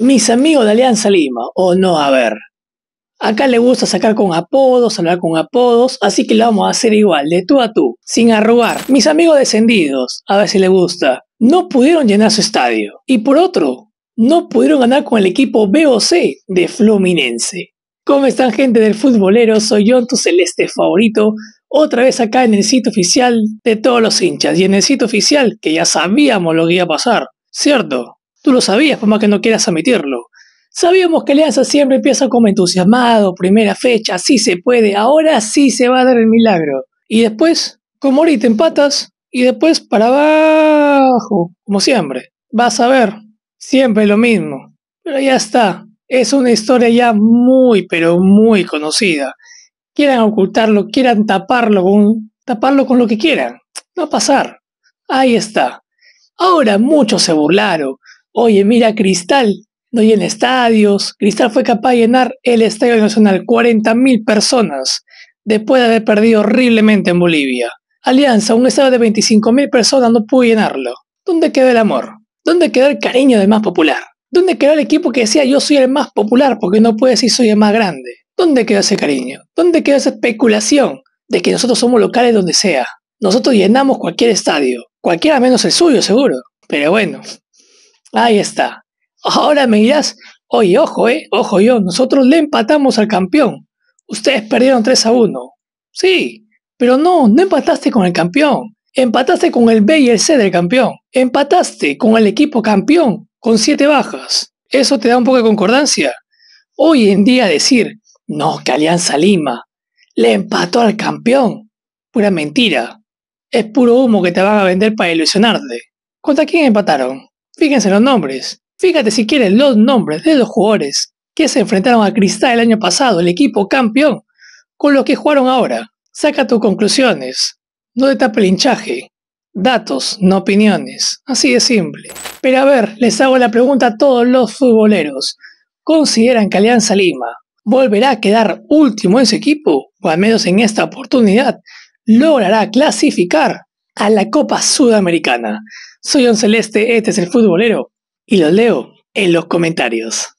mis amigos de Alianza Lima, o no, a ver. Acá le gusta sacar con apodos, hablar con apodos, así que lo vamos a hacer igual, de tú a tú, sin arrugar. Mis amigos descendidos, a ver si le gusta, no pudieron llenar su estadio. Y por otro, no pudieron ganar con el equipo BOC de Fluminense. ¿Cómo están gente del futbolero? Soy yo, tu celeste favorito, otra vez acá en el sitio oficial de todos los hinchas y en el sitio oficial que ya sabíamos lo que iba a pasar, ¿cierto? Tú lo sabías, por más que no quieras admitirlo. Sabíamos que Alianza siempre empieza como entusiasmado, primera fecha, sí se puede, ahora sí se va a dar el milagro. Y después, como ahorita empatas, y después para abajo, como siempre. Vas a ver, siempre lo mismo. Pero ya está, es una historia ya muy, pero muy conocida. Quieran ocultarlo, quieran taparlo con, taparlo con lo que quieran. No pasar. Ahí está. Ahora muchos se burlaron, Oye, mira, Cristal, no llena estadios. Cristal fue capaz de llenar el Estadio Nacional, 40.000 personas, después de haber perdido horriblemente en Bolivia. Alianza, un estadio de 25.000 personas no pudo llenarlo. ¿Dónde quedó el amor? ¿Dónde quedó el cariño del más popular? ¿Dónde quedó el equipo que decía yo soy el más popular porque no puede decir soy el más grande? ¿Dónde quedó ese cariño? ¿Dónde quedó esa especulación de que nosotros somos locales donde sea? Nosotros llenamos cualquier estadio, cualquiera menos el suyo seguro. Pero bueno, Ahí está. Ahora me dirás, oye, ojo, eh, ojo yo, nosotros le empatamos al campeón. Ustedes perdieron 3 a 1. Sí, pero no, no empataste con el campeón. Empataste con el B y el C del campeón. Empataste con el equipo campeón, con 7 bajas. Eso te da un poco de concordancia. Hoy en día decir, no, que Alianza Lima le empató al campeón. Pura mentira. Es puro humo que te van a vender para ilusionarte. ¿Contra quién empataron? Fíjense los nombres. Fíjate si quieren los nombres de los jugadores que se enfrentaron a Cristal el año pasado, el equipo campeón, con los que jugaron ahora. Saca tus conclusiones. No de tapelinchaje, el hinchaje. Datos, no opiniones. Así de simple. Pero a ver, les hago la pregunta a todos los futboleros. ¿Consideran que Alianza Lima volverá a quedar último en su equipo? O al menos en esta oportunidad, ¿logrará clasificar a la Copa Sudamericana. Soy Celeste, este es el futbolero, y los leo en los comentarios.